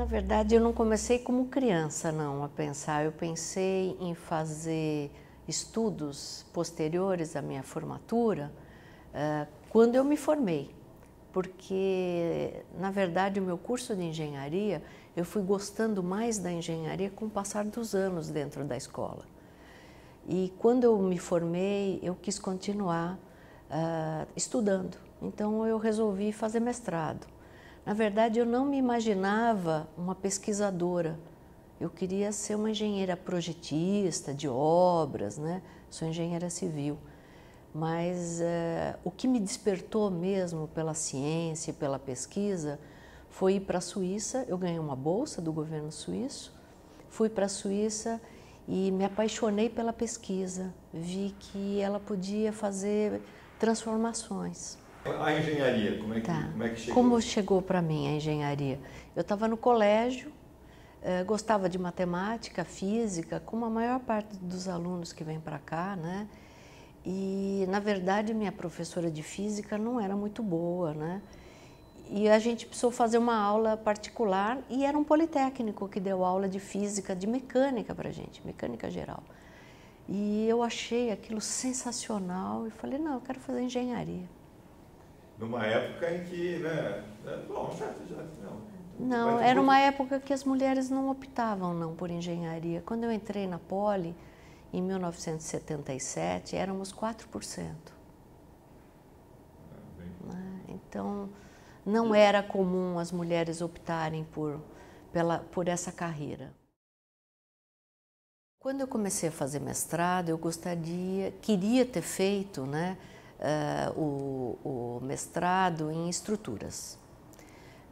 Na verdade, eu não comecei como criança, não, a pensar. Eu pensei em fazer estudos posteriores à minha formatura eh, quando eu me formei, porque, na verdade, o meu curso de engenharia, eu fui gostando mais da engenharia com o passar dos anos dentro da escola. E quando eu me formei, eu quis continuar eh, estudando, então eu resolvi fazer mestrado. Na verdade, eu não me imaginava uma pesquisadora. Eu queria ser uma engenheira projetista de obras, né? Sou engenheira civil. Mas eh, o que me despertou mesmo pela ciência e pela pesquisa foi ir para a Suíça. Eu ganhei uma bolsa do governo suíço, fui para a Suíça e me apaixonei pela pesquisa. Vi que ela podia fazer transformações. A engenharia, como é que, tá. como é que chegou? Como chegou para mim a engenharia? Eu estava no colégio, eh, gostava de matemática, física, como a maior parte dos alunos que vem para cá, né? E, na verdade, minha professora de física não era muito boa, né? E a gente precisou fazer uma aula particular e era um politécnico que deu aula de física, de mecânica para gente, mecânica geral. E eu achei aquilo sensacional e falei, não, eu quero fazer engenharia numa época em que, né, né bom, já, já não. Não, era uma época que as mulheres não optavam não por engenharia. Quando eu entrei na Poli, em 1977, éramos 4%. Né, então, não era comum as mulheres optarem por, pela, por essa carreira. Quando eu comecei a fazer mestrado, eu gostaria, queria ter feito, né? uh, o, o, mestrado em estruturas,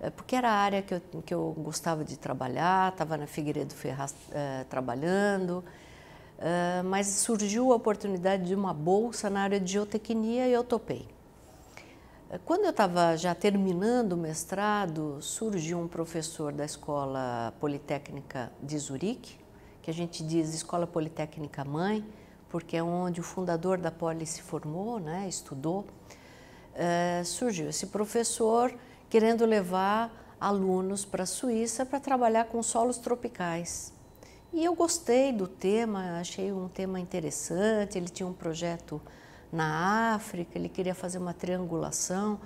eh, porque era a área que eu, que eu gostava de trabalhar, estava na Figueiredo Ferraz uh, trabalhando, uh, mas surgiu a oportunidade de uma bolsa na área de geotecnia e eu topei. Quando eu estava já terminando o mestrado, surgiu um professor da Escola Politécnica de Zurique, que a gente diz Escola Politécnica Mãe, porque é onde o fundador da Poli se formou, né, estudou, eh, surgiu esse professor querendo levar alunos para a Suíça para trabalhar com solos tropicais. E eu gostei do tema, achei um tema interessante. Ele tinha um projeto na África, ele queria fazer uma triangulação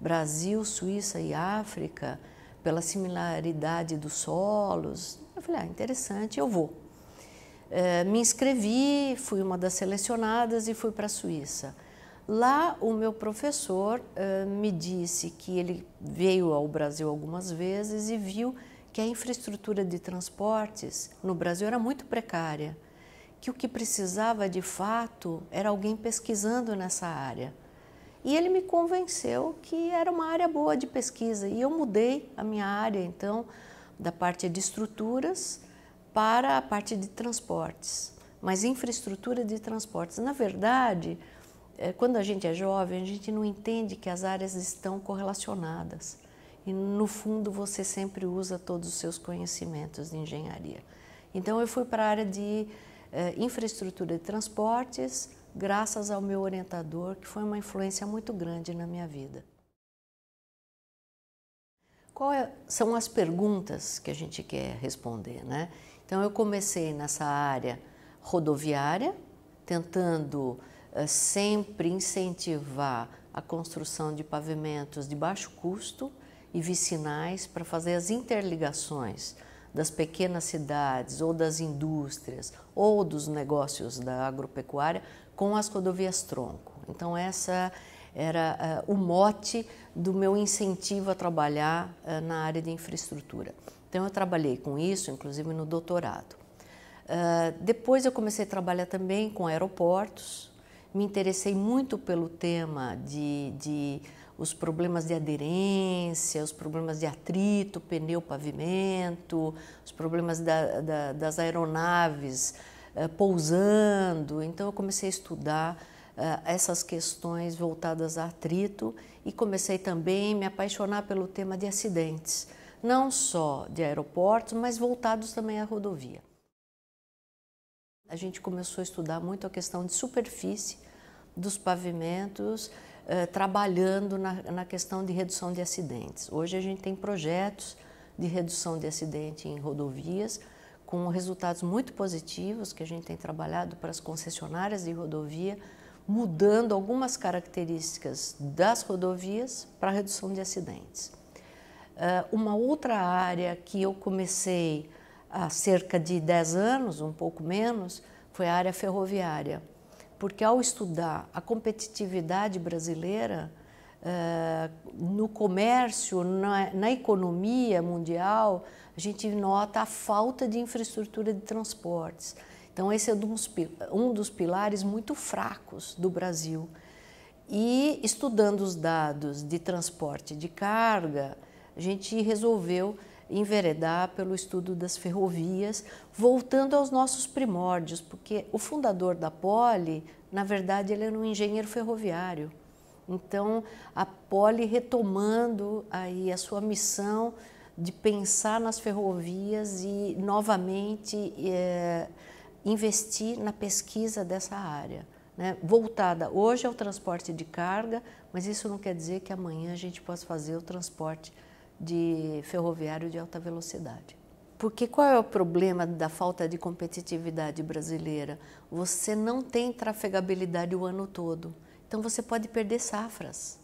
Brasil, Suíça e África pela similaridade dos solos. Eu falei, ah, interessante, eu vou. Eh, me inscrevi, fui uma das selecionadas e fui para a Suíça. Lá, o meu professor eh, me disse que ele veio ao Brasil algumas vezes e viu que a infraestrutura de transportes no Brasil era muito precária, que o que precisava de fato era alguém pesquisando nessa área. E ele me convenceu que era uma área boa de pesquisa. E eu mudei a minha área, então, da parte de estruturas para a parte de transportes, mas infraestrutura de transportes. Na verdade, é, quando a gente é jovem, a gente não entende que as áreas estão correlacionadas. E no fundo você sempre usa todos os seus conhecimentos de engenharia. Então eu fui para a área de é, infraestrutura de transportes, graças ao meu orientador, que foi uma influência muito grande na minha vida. Quais é, são as perguntas que a gente quer responder, né? Então eu comecei nessa área rodoviária, tentando uh, sempre incentivar a construção de pavimentos de baixo custo e vicinais para fazer as interligações das pequenas cidades ou das indústrias ou dos negócios da agropecuária com as rodovias tronco. Então essa era uh, o mote do meu incentivo a trabalhar uh, na área de infraestrutura. Então eu trabalhei com isso, inclusive no doutorado. Uh, depois eu comecei a trabalhar também com aeroportos. Me interessei muito pelo tema de, de os problemas de aderência, os problemas de atrito, pneu, pavimento, os problemas da, da, das aeronaves uh, pousando. Então eu comecei a estudar uh, essas questões voltadas a atrito e comecei também a me apaixonar pelo tema de acidentes não só de aeroportos, mas voltados também à rodovia. A gente começou a estudar muito a questão de superfície dos pavimentos, eh, trabalhando na, na questão de redução de acidentes. Hoje a gente tem projetos de redução de acidente em rodovias, com resultados muito positivos que a gente tem trabalhado para as concessionárias de rodovia, mudando algumas características das rodovias para redução de acidentes. Ah, uma outra área que eu comecei há cerca de 10 anos, um pouco menos, foi a área ferroviária. Porque ao estudar a competitividade brasileira ah, no comércio, na, na economia mundial, a gente nota a falta de infraestrutura de transportes. Então, esse é um dos pilares muito fracos do Brasil. E estudando os dados de transporte de carga, a gente resolveu enveredar pelo estudo das ferrovias, voltando aos nossos primórdios, porque o fundador da Poli, na verdade, ele era um engenheiro ferroviário. Então, a Poli retomando aí a sua missão de pensar nas ferrovias e novamente é, investir na pesquisa dessa área. Né, voltada hoje ao transporte de carga, mas isso não quer dizer que amanhã a gente possa fazer o transporte de ferroviário de alta velocidade. Porque qual é o problema da falta de competitividade brasileira? Você não tem trafegabilidade o ano todo. Então você pode perder safras.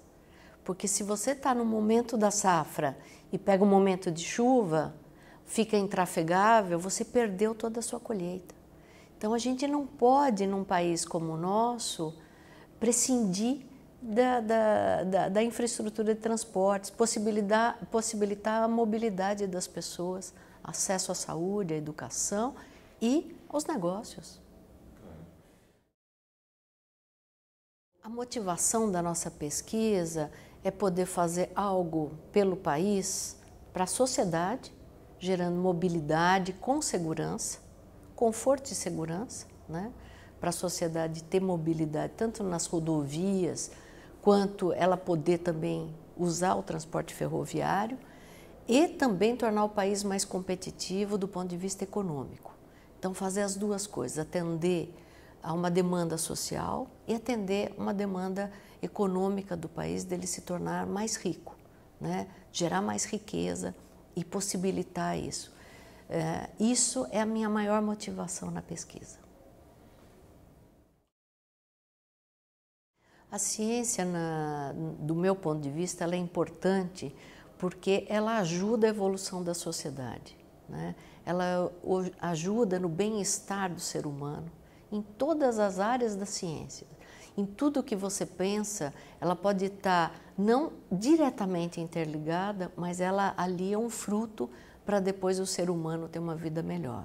Porque se você está no momento da safra e pega um momento de chuva, fica intrafegável, você perdeu toda a sua colheita. Então a gente não pode, num país como o nosso, prescindir da, da, da, da infraestrutura de transportes, possibilitar, possibilitar a mobilidade das pessoas, acesso à saúde, à educação e aos negócios. A motivação da nossa pesquisa é poder fazer algo pelo país, para a sociedade, gerando mobilidade com segurança, conforto e segurança, né? para a sociedade ter mobilidade tanto nas rodovias, quanto ela poder também usar o transporte ferroviário e também tornar o país mais competitivo do ponto de vista econômico. Então, fazer as duas coisas, atender a uma demanda social e atender uma demanda econômica do país dele se tornar mais rico, né? gerar mais riqueza e possibilitar isso. É, isso é a minha maior motivação na pesquisa. A ciência, na, do meu ponto de vista, é importante porque ela ajuda a evolução da sociedade, né? ela ajuda no bem-estar do ser humano, em todas as áreas da ciência. Em tudo que você pensa, ela pode estar tá não diretamente interligada, mas ela ali é um fruto para depois o ser humano ter uma vida melhor.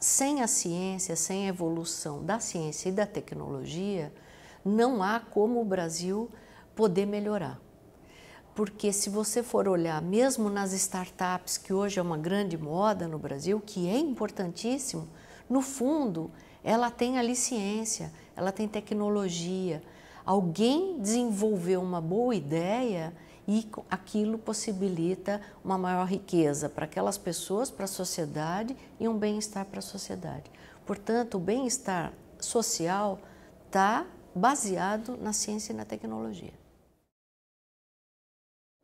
Sem a ciência, sem a evolução da ciência e da tecnologia, não há como o Brasil poder melhorar. Porque se você for olhar, mesmo nas startups, que hoje é uma grande moda no Brasil, que é importantíssimo, no fundo, ela tem ali ciência, ela tem tecnologia. Alguém desenvolveu uma boa ideia e aquilo possibilita uma maior riqueza para aquelas pessoas, para a sociedade e um bem-estar para a sociedade. Portanto, o bem-estar social está baseado na ciência e na tecnologia.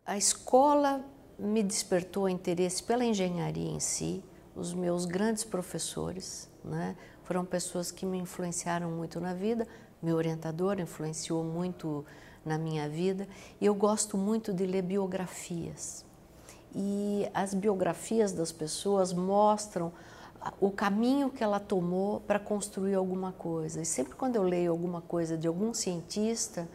A escola me despertou interesse pela engenharia em si, os meus grandes professores né, foram pessoas que me influenciaram muito na vida, meu orientador influenciou muito na minha vida e eu gosto muito de ler biografias. E as biografias das pessoas mostram o caminho que ela tomou para construir alguma coisa. E sempre quando eu leio alguma coisa de algum cientista,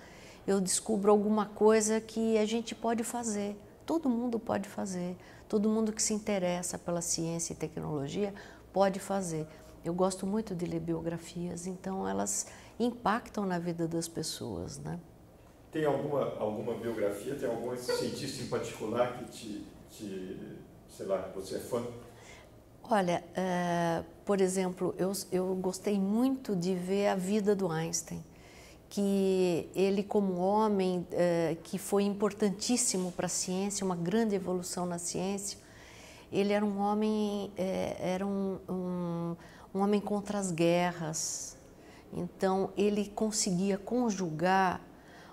eu descubro alguma coisa que a gente pode fazer. Todo mundo pode fazer. Todo mundo que se interessa pela ciência e tecnologia pode fazer. Eu gosto muito de ler biografias, então elas impactam na vida das pessoas, né? Tem alguma alguma biografia, tem algum cientista em particular que te, te sei lá, você é fã? Olha, uh, por exemplo, eu, eu gostei muito de ver a vida do Einstein, que ele como homem uh, que foi importantíssimo para a ciência, uma grande evolução na ciência. Ele era um homem, eh, era um, um, um homem contra as guerras. Então ele conseguia conjugar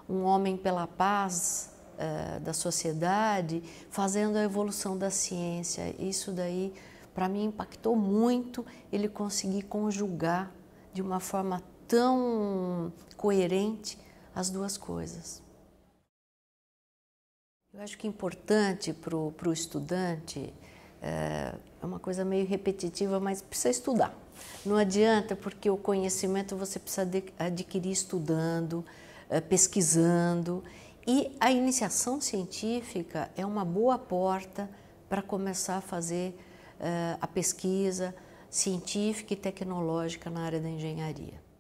um homem pela paz uh, da sociedade, fazendo a evolução da ciência. Isso daí para mim impactou muito ele conseguir conjugar de uma forma tão coerente as duas coisas. Eu acho que importante para o estudante é, é uma coisa meio repetitiva, mas precisa estudar. Não adianta, porque o conhecimento você precisa adquirir estudando, eh, pesquisando. E a iniciação científica é uma boa porta para começar a fazer eh, a pesquisa científica e tecnológica na área da engenharia.